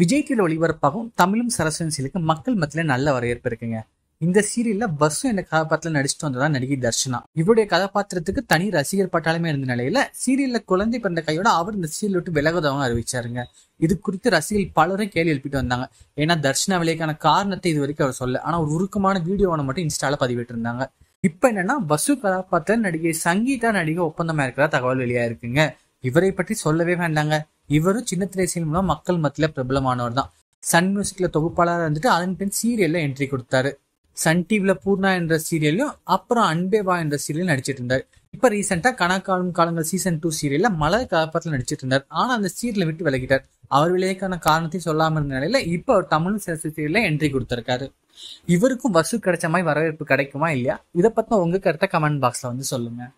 விஜய் டிவியில் ஒளிபரப்பாகவும் தமிழும் சரஸ்வன் சீலுக்கு மக்கள் மத்தியில் நல்ல வரவேற்பு இருக்குங்க இந்த சீரியல்ல பஸ்ஸும் என்ற கதாபாத்திரத்தில் நடிச்சுட்டு வந்ததா நடிகை தர்ஷனா இவருடைய கதாபாத்திரத்துக்கு தனி ரசிகர் பட்டாளமே இருந்த நிலையில சீரியல்ல குழந்தை பிறந்த கையோட அவர் இந்த சீரியல் விட்டு விலகுதவங்க அறிவிச்சாருங்க இது குறித்து ரசிகர்கள் பலரும் கேள்வி எழுப்பிட்டு வந்தாங்க ஏன்னா தர்ஷனா விலைக்கான காரணத்தை இது வரைக்கும் அவர் சொல்ல ஆனா ஒரு உருக்கமான வீடியோவை மட்டும் இன்ஸ்டால பதிவிட்டு இருந்தாங்க இப்ப என்னன்னா பஸ்ஸு கதாபாத்திரம் நடிகை சங்கீதா நடிகை ஒப்பந்தமா இருக்கிற தகவல் வெளியா இருக்குங்க இவரை பற்றி சொல்லவே வேண்டாங்க இவரும் சின்ன திரை சீன் மூலம் மக்கள் மத்தியில் பிரபலமானவர் தான் சன் மியூசிக்ல தொகுப்பாளராக இருந்துட்டு அதன் பின் சீரியல்ல என்ட்ரி கொடுத்தாரு சன் டிவில பூர்ணா என்ற சீரியலையும் அப்புறம் அன்பேவா என்ற சீரியல் நடிச்சிட்டு இருந்தார் இப்ப ரீசெண்டா கணக்காலும் காலங்கள் சீசன் டூ சீரியல்ல மலர் கதாபாத்திரம் நடிச்சிட்டு இருந்தார் ஆனா அந்த சீரியலை விட்டு விலகிட்டார் அவர் விலைக்கான காரணத்தையும் சொல்லாம இருந்த நிலையில இப்ப அவர் தமிழ் சீரியல்ல என்ட்ரி கொடுத்திருக்காரு இவருக்கும் வசூல் கிடைச்ச மாதிரி வரவேற்பு கிடைக்குமா இல்லையா இதை பத்தின உங்க கருத்தை கமெண்ட் பாக்ஸ்ல வந்து சொல்லுங்க